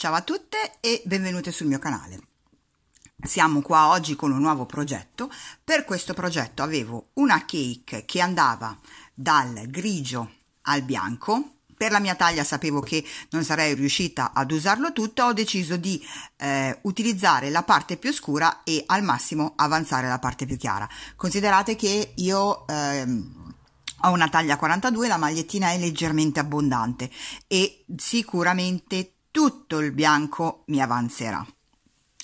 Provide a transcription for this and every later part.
Ciao a tutte e benvenute sul mio canale. Siamo qua oggi con un nuovo progetto. Per questo progetto avevo una cake che andava dal grigio al bianco. Per la mia taglia sapevo che non sarei riuscita ad usarlo tutto, ho deciso di eh, utilizzare la parte più scura e al massimo avanzare la parte più chiara. Considerate che io... Ehm, ho una taglia 42, la magliettina è leggermente abbondante e sicuramente tutto il bianco mi avanzerà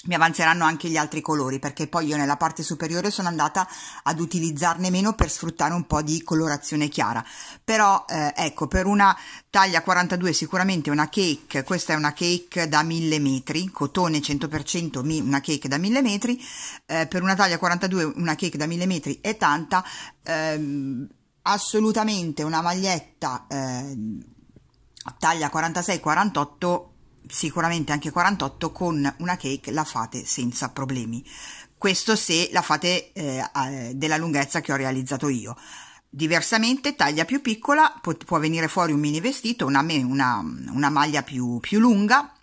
mi avanzeranno anche gli altri colori perché poi io nella parte superiore sono andata ad utilizzarne meno per sfruttare un po' di colorazione chiara però eh, ecco per una taglia 42 sicuramente una cake questa è una cake da 1000 metri cotone 100% una cake da 1000 metri eh, per una taglia 42 una cake da 1000 metri è tanta ehm, assolutamente una maglietta eh, taglia 46 48 sicuramente anche 48 con una cake la fate senza problemi questo se la fate eh, della lunghezza che ho realizzato io diversamente taglia più piccola può, venire fuori un mini vestito una, una, una maglia più, più lunga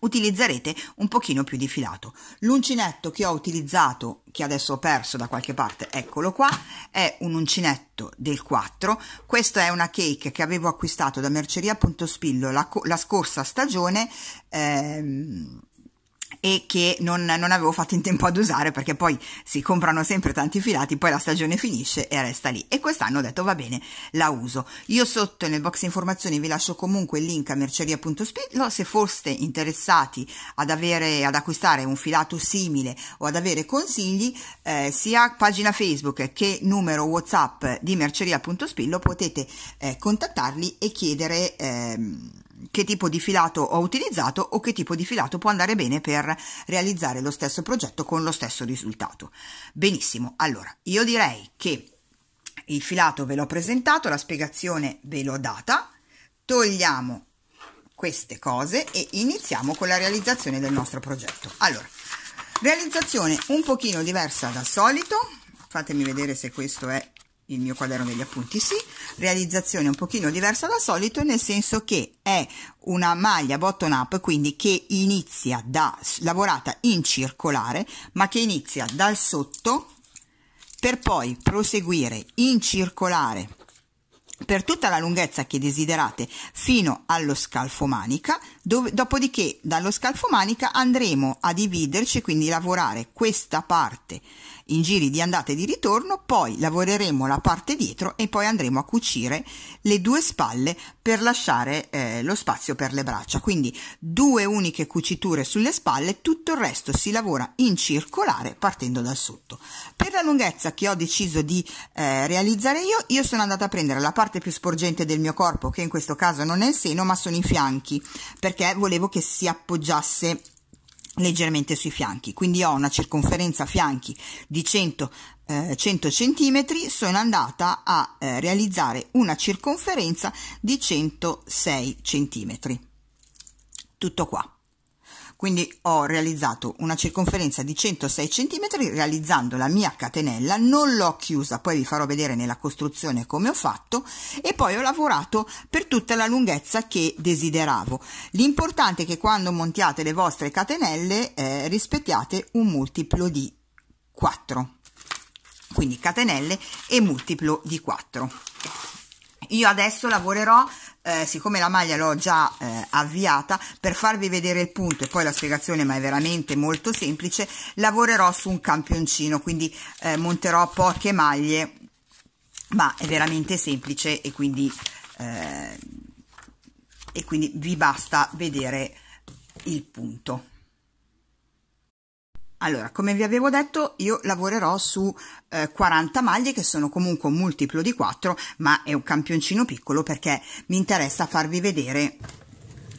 utilizzerete un pochino più di filato. L'uncinetto che ho utilizzato, che adesso ho perso da qualche parte, eccolo qua, è un uncinetto del 4. Questa è una cake che avevo acquistato da Merceria Pontospillo la, la scorsa stagione, ehm, e che non, non, avevo fatto in tempo ad usare perché poi si comprano sempre tanti filati, poi la stagione finisce e resta lì. E quest'anno ho detto va bene, la uso. Io sotto nel box informazioni vi lascio comunque il link a merceria.spillo se foste interessati ad, avere, ad acquistare un filato simile o ad avere consigli, eh, sia pagina Facebook che numero WhatsApp di merceria.spillo potete eh, contattarli e chiedere... Ehm, che tipo di filato ho utilizzato o che tipo di filato può andare bene per realizzare lo stesso progetto con lo stesso risultato. Benissimo, allora io direi che il filato ve l'ho presentato, la spiegazione ve l'ho data, togliamo queste cose e iniziamo con la realizzazione del nostro progetto. Allora, realizzazione un pochino diversa dal solito, fatemi vedere se questo è il mio quaderno degli appunti sì, realizzazione un pochino diversa dal solito nel senso che è una maglia bottom up quindi che inizia da lavorata in circolare ma che inizia dal sotto per poi proseguire in circolare per tutta la lunghezza che desiderate fino allo scalfo manica, dove, dopodiché dallo scalfo manica andremo a dividerci, quindi lavorare questa parte in giri di andata e di ritorno, poi lavoreremo la parte dietro e poi andremo a cucire le due spalle per lasciare eh, lo spazio per le braccia. Quindi due uniche cuciture sulle spalle, tutto il resto si lavora in circolare partendo dal sotto. Per la lunghezza che ho deciso di eh, realizzare io, io sono andata a prendere la parte più sporgente del mio corpo, che in questo caso non è il seno, ma sono i fianchi, perché volevo che si appoggiasse leggermente sui fianchi, quindi ho una circonferenza fianchi di 100, eh, 100 cm, sono andata a eh, realizzare una circonferenza di 106 cm. Tutto qua. Quindi ho realizzato una circonferenza di 106 cm realizzando la mia catenella, non l'ho chiusa, poi vi farò vedere nella costruzione come ho fatto e poi ho lavorato per tutta la lunghezza che desideravo. L'importante è che quando montiate le vostre catenelle eh, rispettiate un multiplo di 4 quindi catenelle e multiplo di 4 io adesso lavorerò eh, siccome la maglia l'ho già eh, avviata per farvi vedere il punto e poi la spiegazione ma è veramente molto semplice lavorerò su un campioncino quindi eh, monterò poche maglie ma è veramente semplice e quindi eh, e quindi vi basta vedere il punto allora, come vi avevo detto, io lavorerò su eh, 40 maglie che sono comunque un multiplo di 4, ma è un campioncino piccolo perché mi interessa farvi vedere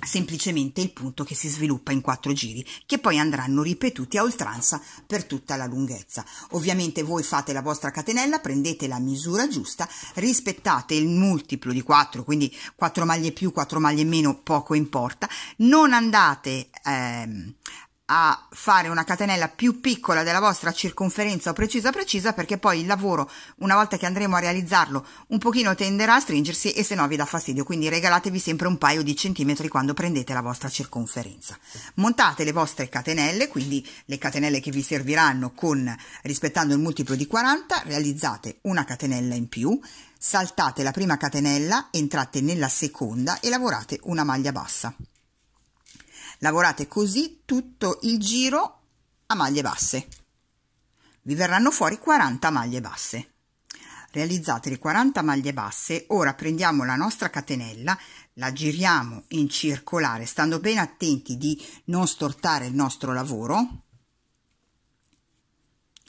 semplicemente il punto che si sviluppa in quattro giri, che poi andranno ripetuti a oltranza per tutta la lunghezza. Ovviamente voi fate la vostra catenella, prendete la misura giusta, rispettate il multiplo di 4, quindi 4 maglie più, 4 maglie meno, poco importa, non andate ehm, a fare una catenella più piccola della vostra circonferenza o precisa precisa perché poi il lavoro una volta che andremo a realizzarlo un pochino tenderà a stringersi e se no vi dà fastidio quindi regalatevi sempre un paio di centimetri quando prendete la vostra circonferenza montate le vostre catenelle quindi le catenelle che vi serviranno con rispettando il multiplo di 40 realizzate una catenella in più saltate la prima catenella entrate nella seconda e lavorate una maglia bassa Lavorate così tutto il giro a maglie basse. Vi verranno fuori 40 maglie basse. Realizzate le 40 maglie basse, ora prendiamo la nostra catenella, la giriamo in circolare, stando ben attenti di non stortare il nostro lavoro.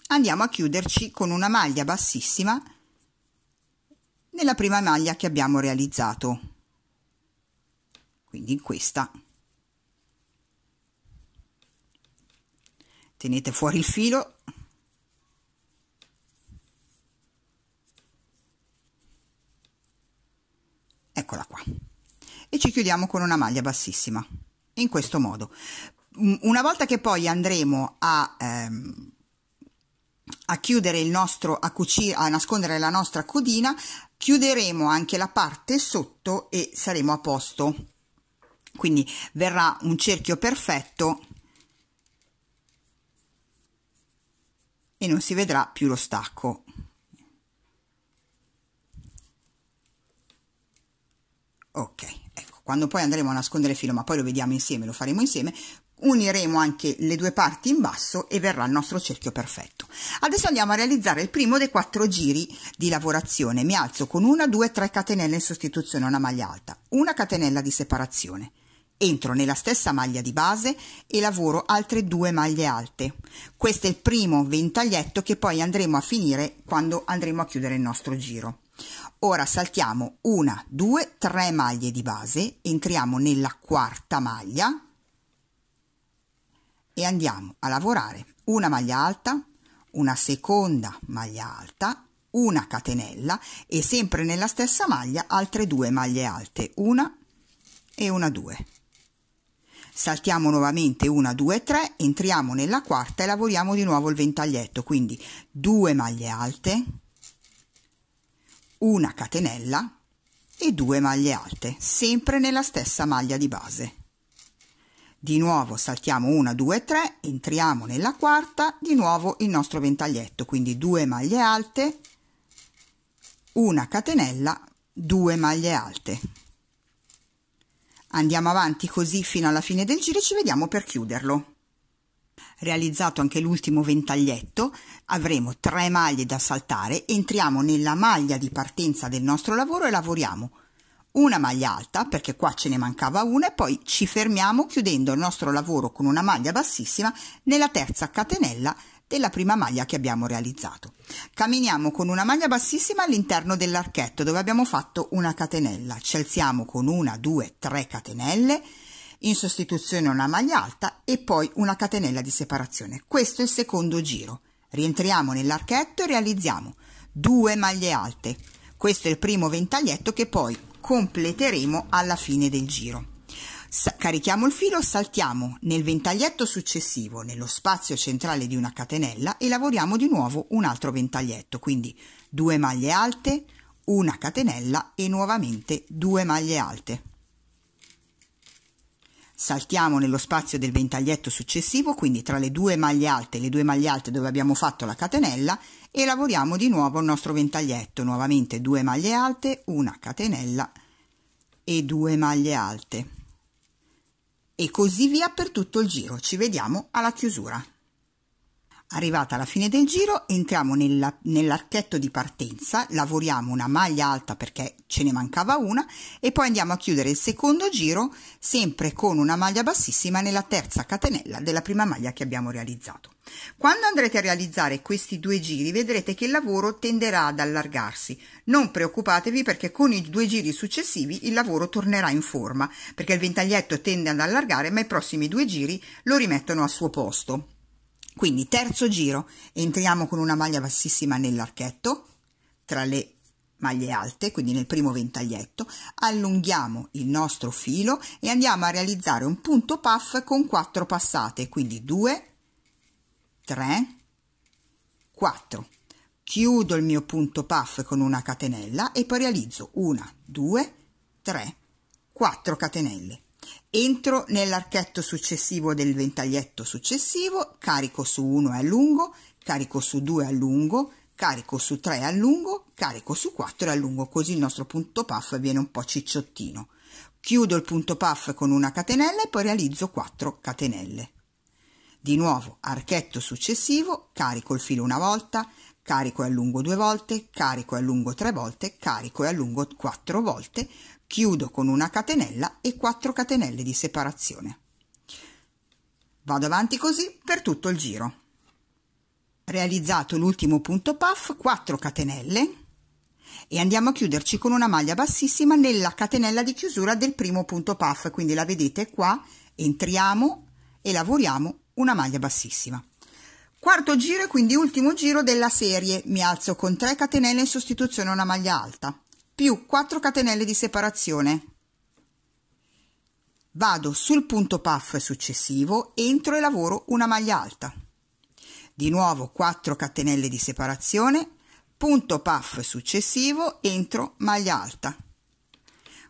Andiamo a chiuderci con una maglia bassissima nella prima maglia che abbiamo realizzato quindi in questa tenete fuori il filo eccola qua e ci chiudiamo con una maglia bassissima in questo modo mm, una volta che poi andremo a, ehm, a chiudere il nostro a cucire a nascondere la nostra codina chiuderemo anche la parte sotto e saremo a posto quindi verrà un cerchio perfetto e non si vedrà più lo stacco ok ecco quando poi andremo a nascondere il filo ma poi lo vediamo insieme lo faremo insieme uniremo anche le due parti in basso e verrà il nostro cerchio perfetto. Adesso andiamo a realizzare il primo dei quattro giri di lavorazione. Mi alzo con una, due, tre catenelle in sostituzione a una maglia alta, una catenella di separazione. Entro nella stessa maglia di base e lavoro altre due maglie alte. Questo è il primo ventaglietto che poi andremo a finire quando andremo a chiudere il nostro giro. Ora saltiamo una, due, tre maglie di base, entriamo nella quarta maglia e andiamo a lavorare una maglia alta, una seconda maglia alta, una catenella e sempre nella stessa maglia altre due maglie alte, una e una due saltiamo nuovamente una, due, tre, entriamo nella quarta e lavoriamo di nuovo il ventaglietto, quindi due maglie alte, una catenella e due maglie alte, sempre nella stessa maglia di base. Di nuovo saltiamo una, due, tre, entriamo nella quarta, di nuovo il nostro ventaglietto, quindi due maglie alte, una catenella, due maglie alte. Andiamo avanti così fino alla fine del giro e ci vediamo per chiuderlo. Realizzato anche l'ultimo ventaglietto, avremo tre maglie da saltare, entriamo nella maglia di partenza del nostro lavoro e lavoriamo una maglia alta perché qua ce ne mancava una e poi ci fermiamo chiudendo il nostro lavoro con una maglia bassissima nella terza catenella della prima maglia che abbiamo realizzato. Camminiamo con una maglia bassissima all'interno dell'archetto dove abbiamo fatto una catenella. Ci alziamo con una, due, tre catenelle in sostituzione una maglia alta e poi una catenella di separazione. Questo è il secondo giro. Rientriamo nell'archetto e realizziamo due maglie alte. Questo è il primo ventaglietto che poi completeremo alla fine del giro carichiamo il filo, saltiamo nel ventaglietto successivo, nello spazio centrale di una catenella e lavoriamo di nuovo un altro ventaglietto, quindi due maglie alte, una catenella e nuovamente due maglie alte. Saltiamo nello spazio del ventaglietto successivo, quindi tra le due maglie alte e le due maglie alte dove abbiamo fatto la catenella e lavoriamo di nuovo il nostro ventaglietto, nuovamente due maglie alte, una catenella e due maglie alte e così via per tutto il giro. Ci vediamo alla chiusura. Arrivata alla fine del giro entriamo nella, nell'archetto di partenza, lavoriamo una maglia alta perché ce ne mancava una e poi andiamo a chiudere il secondo giro sempre con una maglia bassissima nella terza catenella della prima maglia che abbiamo realizzato. Quando andrete a realizzare questi due giri vedrete che il lavoro tenderà ad allargarsi, non preoccupatevi perché con i due giri successivi il lavoro tornerà in forma perché il ventaglietto tende ad allargare ma i prossimi due giri lo rimettono al suo posto. Quindi terzo giro, entriamo con una maglia bassissima nell'archetto, tra le maglie alte, quindi nel primo ventaglietto, allunghiamo il nostro filo e andiamo a realizzare un punto puff con 4 passate, quindi 2, 3, 4. Chiudo il mio punto puff con una catenella e poi realizzo 1, 2, 3, 4 catenelle entro nell'archetto successivo del ventaglietto successivo, carico su 1 e lungo, carico su 2 e lungo, carico su 3 e lungo, carico su 4 e lungo, così il nostro punto puff viene un po' cicciottino. Chiudo il punto puff con una catenella e poi realizzo 4 catenelle. Di nuovo archetto successivo, carico il filo una volta, carico e allungo due volte, carico e allungo tre volte, carico e allungo quattro volte, chiudo con una catenella e 4 catenelle di separazione vado avanti così per tutto il giro realizzato l'ultimo punto puff 4 catenelle e andiamo a chiuderci con una maglia bassissima nella catenella di chiusura del primo punto puff quindi la vedete qua entriamo e lavoriamo una maglia bassissima quarto giro e quindi ultimo giro della serie mi alzo con 3 catenelle in sostituzione a una maglia alta più 4 catenelle di separazione. Vado sul punto puff successivo, entro e lavoro una maglia alta. Di nuovo 4 catenelle di separazione, punto puff successivo, entro maglia alta.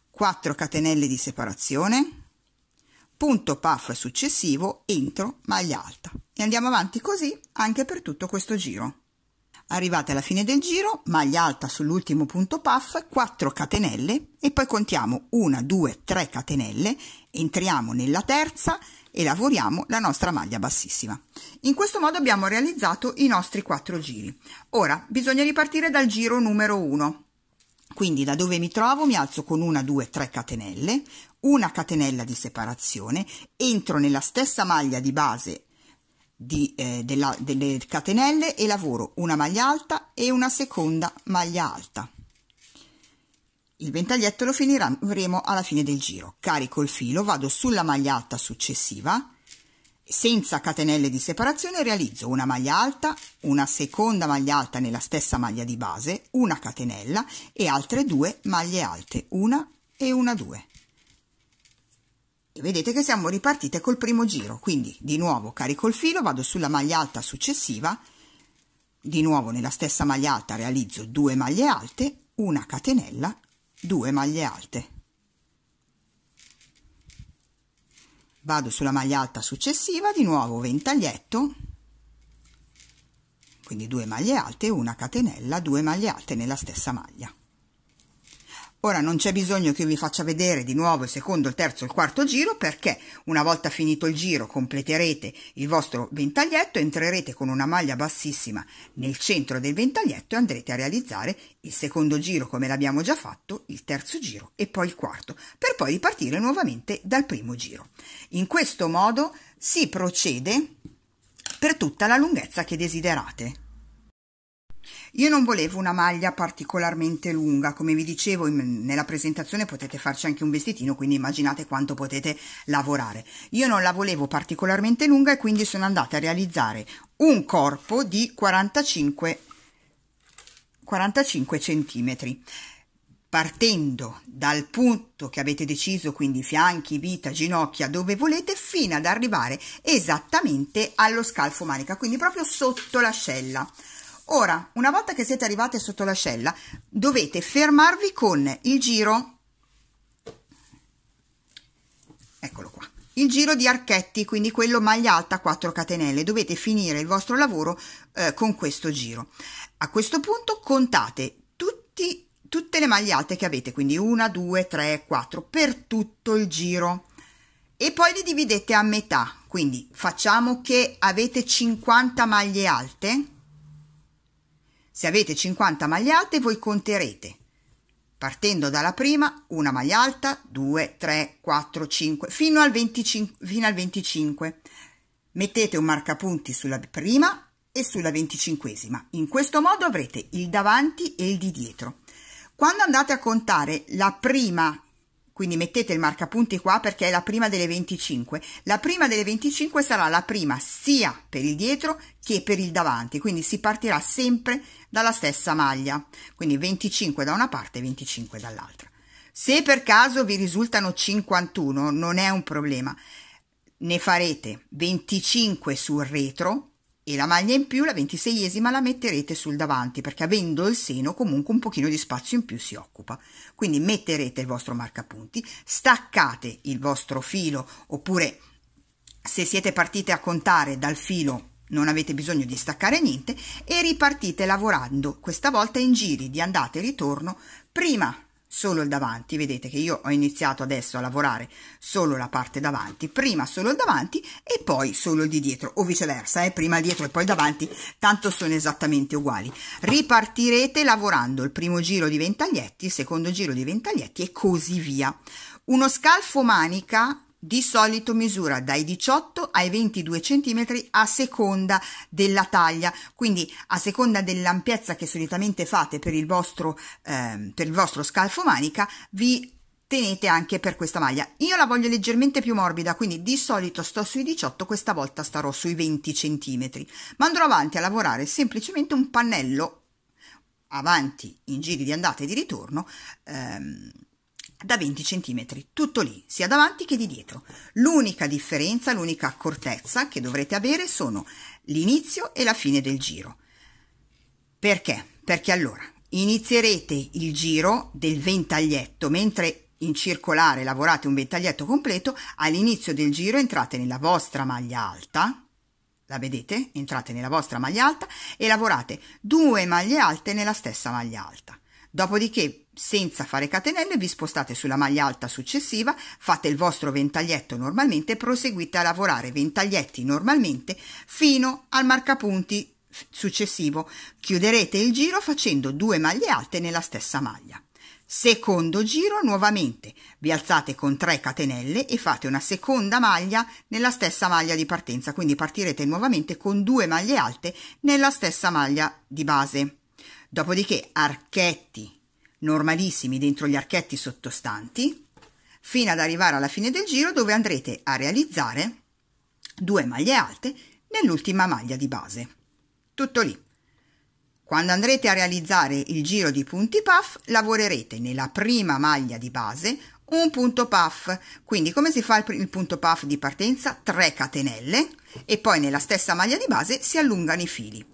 4 catenelle di separazione, punto puff successivo, entro maglia alta. E andiamo avanti così anche per tutto questo giro. Arrivate alla fine del giro, maglia alta sull'ultimo punto puff, 4 catenelle e poi contiamo 1, 2, 3 catenelle, entriamo nella terza e lavoriamo la nostra maglia bassissima. In questo modo abbiamo realizzato i nostri 4 giri. Ora bisogna ripartire dal giro numero 1. Quindi da dove mi trovo? Mi alzo con 1, 2, 3 catenelle, una catenella di separazione, entro nella stessa maglia di base di, eh, della, delle catenelle e lavoro una maglia alta e una seconda maglia alta il ventaglietto lo finiremo alla fine del giro carico il filo vado sulla maglia alta successiva senza catenelle di separazione realizzo una maglia alta una seconda maglia alta nella stessa maglia di base una catenella e altre due maglie alte una e una due e vedete che siamo ripartite col primo giro quindi di nuovo carico il filo vado sulla maglia alta successiva di nuovo nella stessa maglia alta realizzo due maglie alte una catenella due maglie alte vado sulla maglia alta successiva di nuovo ventaglietto quindi due maglie alte una catenella due maglie alte nella stessa maglia Ora non c'è bisogno che io vi faccia vedere di nuovo il secondo, il terzo, il quarto giro perché una volta finito il giro completerete il vostro ventaglietto, entrerete con una maglia bassissima nel centro del ventaglietto e andrete a realizzare il secondo giro come l'abbiamo già fatto, il terzo giro e poi il quarto per poi ripartire nuovamente dal primo giro. In questo modo si procede per tutta la lunghezza che desiderate. Io non volevo una maglia particolarmente lunga, come vi dicevo in, nella presentazione potete farci anche un vestitino, quindi immaginate quanto potete lavorare. Io non la volevo particolarmente lunga e quindi sono andata a realizzare un corpo di 45, 45 centimetri partendo dal punto che avete deciso, quindi fianchi, vita, ginocchia, dove volete, fino ad arrivare esattamente allo scalfo manica, quindi proprio sotto l'ascella. Ora, una volta che siete arrivate sotto l'ascella, dovete fermarvi con il giro, eccolo qua, il giro di archetti, quindi quello maglia alta 4 catenelle. Dovete finire il vostro lavoro eh, con questo giro. A questo punto contate tutti, tutte le maglie alte che avete, quindi 1, 2, 3, 4 per tutto il giro e poi li dividete a metà, quindi facciamo che avete 50 maglie alte se avete 50 maglie alte, voi conterete partendo dalla prima, una maglia alta, 2, 3, 4, 5, fino al 25. Fino al 25. Mettete un marcapunti sulla prima e sulla venticinquesima. In questo modo avrete il davanti e il di dietro. Quando andate a contare la prima quindi mettete il marcapunti qua perché è la prima delle 25. La prima delle 25 sarà la prima sia per il dietro che per il davanti, quindi si partirà sempre dalla stessa maglia. Quindi 25 da una parte e 25 dall'altra. Se per caso vi risultano 51, non è un problema. Ne farete 25 sul retro e la maglia in più, la ventiseiesima, la metterete sul davanti perché avendo il seno comunque un pochino di spazio in più si occupa. Quindi metterete il vostro marcapunti, staccate il vostro filo oppure se siete partite a contare dal filo non avete bisogno di staccare niente e ripartite lavorando questa volta in giri di andata e ritorno prima solo il davanti vedete che io ho iniziato adesso a lavorare solo la parte davanti prima solo il davanti e poi solo il di dietro o viceversa eh, prima dietro e poi davanti tanto sono esattamente uguali ripartirete lavorando il primo giro di ventaglietti il secondo giro di ventaglietti e così via uno scalfo manica di solito misura dai 18 ai 22 cm a seconda della taglia, quindi a seconda dell'ampiezza che solitamente fate per il vostro, eh, per il vostro scalfo manica, vi tenete anche per questa maglia. Io la voglio leggermente più morbida, quindi di solito sto sui 18, questa volta starò sui 20 cm, ma andrò avanti a lavorare semplicemente un pannello avanti in giri di andata e di ritorno. Ehm, da 20 cm, tutto lì, sia davanti che di dietro. L'unica differenza, l'unica accortezza che dovrete avere sono l'inizio e la fine del giro. Perché? Perché allora inizierete il giro del ventaglietto, mentre in circolare lavorate un ventaglietto completo, all'inizio del giro entrate nella vostra maglia alta, la vedete? Entrate nella vostra maglia alta e lavorate due maglie alte nella stessa maglia alta. Dopodiché senza fare catenelle vi spostate sulla maglia alta successiva, fate il vostro ventaglietto normalmente e proseguite a lavorare ventaglietti normalmente fino al marcapunti successivo. Chiuderete il giro facendo due maglie alte nella stessa maglia. Secondo giro nuovamente, vi alzate con 3 catenelle e fate una seconda maglia nella stessa maglia di partenza, quindi partirete nuovamente con 2 maglie alte nella stessa maglia di base. Dopodiché archetti normalissimi dentro gli archetti sottostanti fino ad arrivare alla fine del giro dove andrete a realizzare due maglie alte nell'ultima maglia di base. Tutto lì. Quando andrete a realizzare il giro di punti puff lavorerete nella prima maglia di base un punto puff, quindi come si fa il punto puff di partenza? 3 catenelle e poi nella stessa maglia di base si allungano i fili.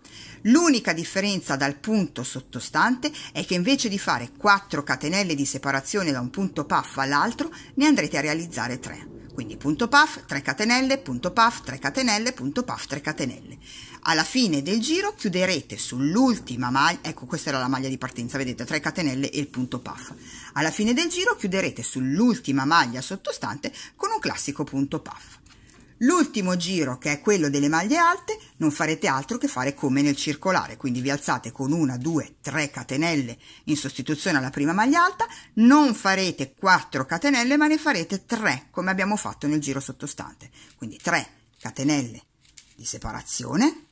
L'unica differenza dal punto sottostante è che invece di fare 4 catenelle di separazione da un punto puff all'altro, ne andrete a realizzare 3. Quindi punto puff, 3 catenelle, punto puff, 3 catenelle, punto puff, 3 catenelle. Alla fine del giro chiuderete sull'ultima maglia, ecco questa era la maglia di partenza, vedete 3 catenelle e il punto puff. Alla fine del giro chiuderete sull'ultima maglia sottostante con un classico punto puff. L'ultimo giro, che è quello delle maglie alte, non farete altro che fare come nel circolare, quindi vi alzate con una, due, tre catenelle in sostituzione alla prima maglia alta, non farete 4 catenelle ma ne farete 3 come abbiamo fatto nel giro sottostante, quindi 3 catenelle di separazione,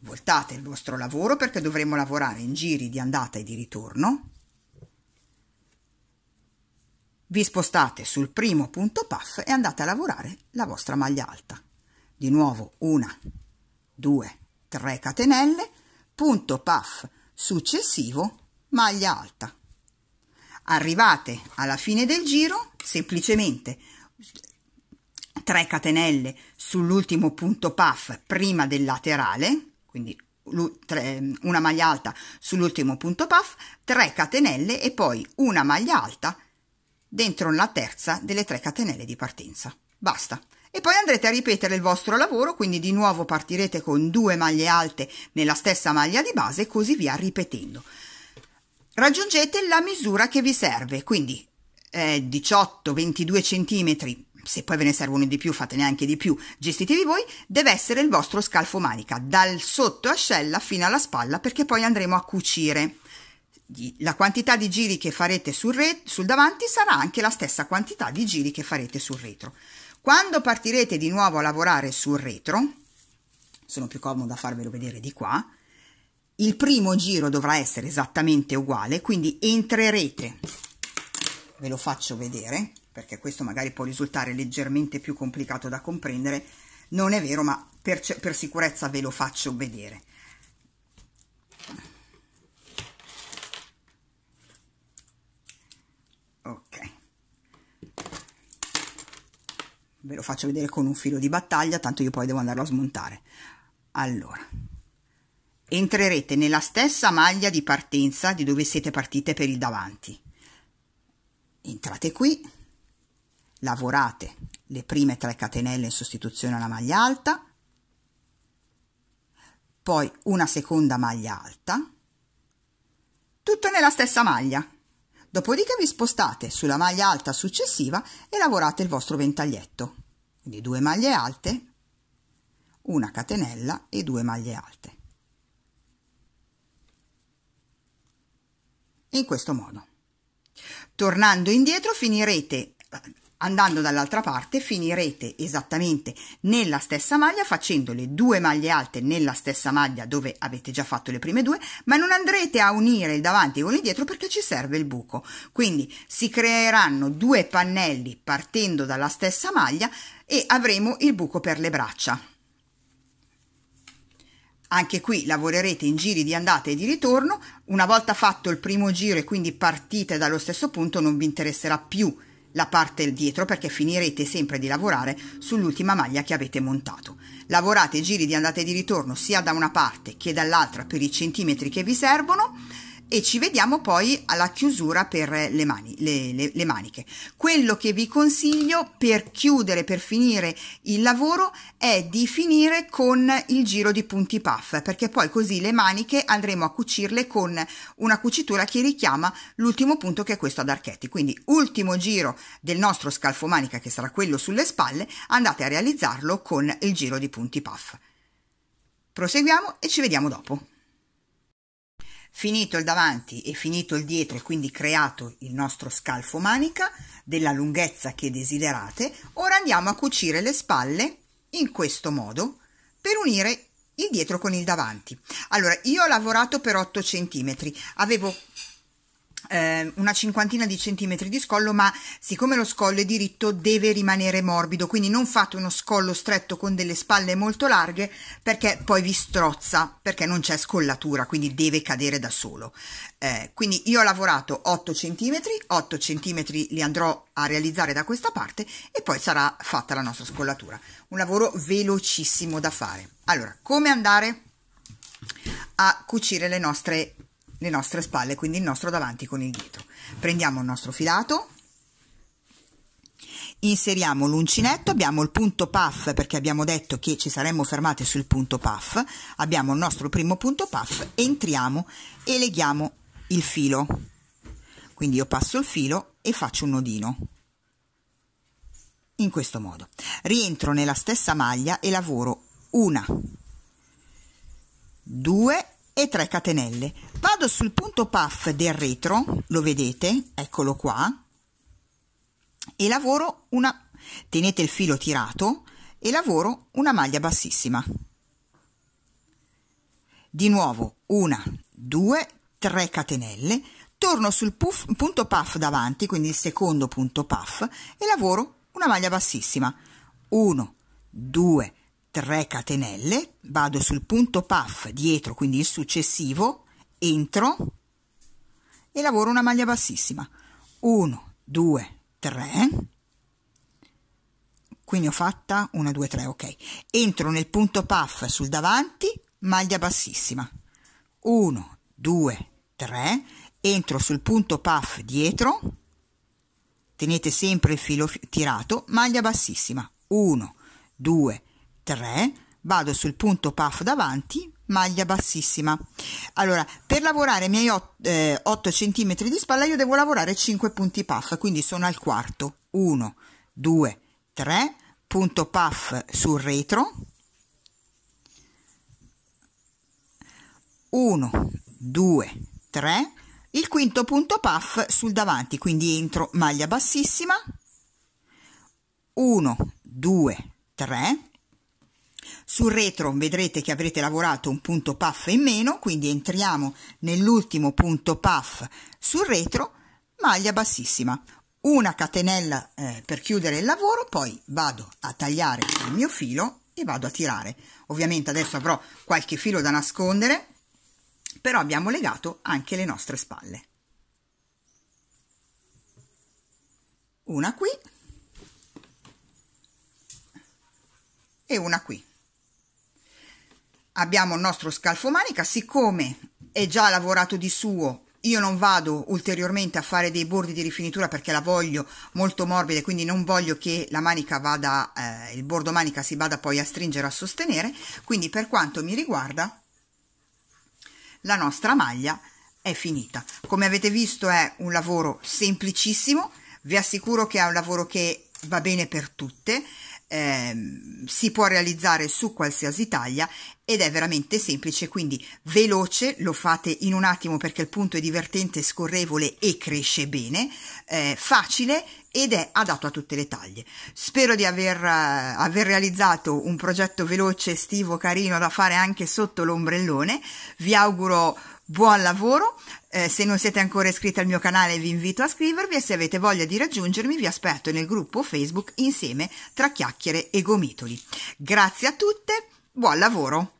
voltate il vostro lavoro perché dovremo lavorare in giri di andata e di ritorno, vi spostate sul primo punto puff e andate a lavorare la vostra maglia alta. Di nuovo una, due, tre catenelle, punto puff successivo, maglia alta. Arrivate alla fine del giro, semplicemente 3 catenelle sull'ultimo punto puff prima del laterale, quindi una maglia alta sull'ultimo punto puff, 3 catenelle e poi una maglia alta dentro la terza delle tre catenelle di partenza. Basta. E poi andrete a ripetere il vostro lavoro, quindi di nuovo partirete con due maglie alte nella stessa maglia di base e così via ripetendo. Raggiungete la misura che vi serve, quindi eh, 18-22 cm se poi ve ne servono di più, fatene anche di più, gestitevi voi, deve essere il vostro scalfo manica, dal sotto ascella fino alla spalla, perché poi andremo a cucire la quantità di giri che farete sul, ret- sul davanti sarà anche la stessa quantità di giri che farete sul retro. Quando partirete di nuovo a lavorare sul retro, sono più comodo a farvelo vedere di qua, il primo giro dovrà essere esattamente uguale, quindi entrerete, ve lo faccio vedere, perché questo magari può risultare leggermente più complicato da comprendere, non è vero, ma per, per sicurezza ve lo faccio vedere. ok ve lo faccio vedere con un filo di battaglia tanto io poi devo andarlo a smontare allora entrerete nella stessa maglia di partenza di dove siete partite per il davanti entrate qui lavorate le prime 3 catenelle in sostituzione alla maglia alta poi una seconda maglia alta tutto nella stessa maglia Dopodiché vi spostate sulla maglia alta successiva e lavorate il vostro ventaglietto. Di due maglie alte, una catenella e due maglie alte. In questo modo. Tornando indietro finirete andando dall'altra parte finirete esattamente nella stessa maglia facendo le due maglie alte nella stessa maglia dove avete già fatto le prime due ma non andrete a unire il davanti con il dietro perché ci serve il buco quindi si creeranno due pannelli partendo dalla stessa maglia e avremo il buco per le braccia anche qui lavorerete in giri di andata e di ritorno una volta fatto il primo giro e quindi partite dallo stesso punto non vi interesserà più la parte dietro perché finirete sempre di lavorare sull'ultima maglia che avete montato. Lavorate i giri di andata e di ritorno sia da una parte che dall'altra per i centimetri che vi servono e ci vediamo poi alla chiusura per le, mani, le, le, le maniche. Quello che vi consiglio per chiudere, per finire il lavoro è di finire con il giro di punti puff perché poi così le maniche andremo a cucirle con una cucitura che richiama l'ultimo punto che è questo ad archetti. Quindi ultimo giro del nostro scalfo manica che sarà quello sulle spalle, andate a realizzarlo con il giro di punti puff. Proseguiamo e ci vediamo dopo finito il davanti e finito il dietro e quindi creato il nostro scalfo manica della lunghezza che desiderate ora andiamo a cucire le spalle in questo modo per unire il dietro con il davanti allora io ho lavorato per 8 centimetri avevo eh, una cinquantina di centimetri di scollo ma siccome lo scollo è diritto deve rimanere morbido quindi non fate uno scollo stretto con delle spalle molto larghe perché poi vi strozza perché non c'è scollatura quindi deve cadere da solo eh, quindi io ho lavorato 8 centimetri 8 centimetri li andrò a realizzare da questa parte e poi sarà fatta la nostra scollatura un lavoro velocissimo da fare allora come andare a cucire le nostre le nostre spalle, quindi il nostro davanti con il dietro. Prendiamo il nostro filato, inseriamo l'uncinetto, abbiamo il punto puff perché abbiamo detto che ci saremmo fermate sul punto puff, abbiamo il nostro primo punto puff, entriamo e leghiamo il filo. Quindi io passo il filo e faccio un nodino. In questo modo. Rientro nella stessa maglia e lavoro una, due e 3 catenelle. Vado sul punto puff del retro, lo vedete? Eccolo qua. E lavoro una tenete il filo tirato e lavoro una maglia bassissima. Di nuovo una, due, tre catenelle, torno sul puff, punto puff davanti, quindi il secondo punto puff e lavoro una maglia bassissima. 1 2 3 3 catenelle, vado sul punto puff dietro, quindi il successivo, entro e lavoro una maglia bassissima. 1, 2, 3. Quindi ho fatta 1, 2, 3, ok. Entro nel punto puff sul davanti, maglia bassissima. 1, 2, 3. Entro sul punto puff dietro. Tenete sempre il filo tirato, maglia bassissima. 1, 2, 3. 3, vado sul punto puff davanti, maglia bassissima. Allora, per lavorare i miei 8, eh, 8 cm di spalla io devo lavorare 5 punti puff, quindi sono al quarto. 1, 2, 3, punto puff sul retro. 1, 2, 3, il quinto punto puff sul davanti, quindi entro maglia bassissima. 1, 2, 3, sul retro vedrete che avrete lavorato un punto puff in meno, quindi entriamo nell'ultimo punto puff sul retro, maglia bassissima. Una catenella eh, per chiudere il lavoro, poi vado a tagliare il mio filo e vado a tirare. Ovviamente adesso avrò qualche filo da nascondere, però abbiamo legato anche le nostre spalle. Una qui e una qui abbiamo il nostro scalfomanica, siccome è già lavorato di suo io non vado ulteriormente a fare dei bordi di rifinitura perché la voglio molto morbida quindi non voglio che la manica vada eh, il bordo manica si vada poi a stringere a sostenere quindi per quanto mi riguarda la nostra maglia è finita come avete visto è un lavoro semplicissimo vi assicuro che è un lavoro che va bene per tutte eh, si può realizzare su qualsiasi taglia ed è veramente semplice, quindi veloce, lo fate in un attimo perché il punto è divertente, scorrevole e cresce bene, eh, facile ed è adatto a tutte le taglie. Spero di aver, eh, aver realizzato un progetto veloce, estivo, carino da fare anche sotto l'ombrellone. Vi auguro Buon lavoro, eh, se non siete ancora iscritti al mio canale vi invito a iscrivervi e se avete voglia di raggiungermi vi aspetto nel gruppo Facebook insieme tra chiacchiere e gomitoli. Grazie a tutte, buon lavoro!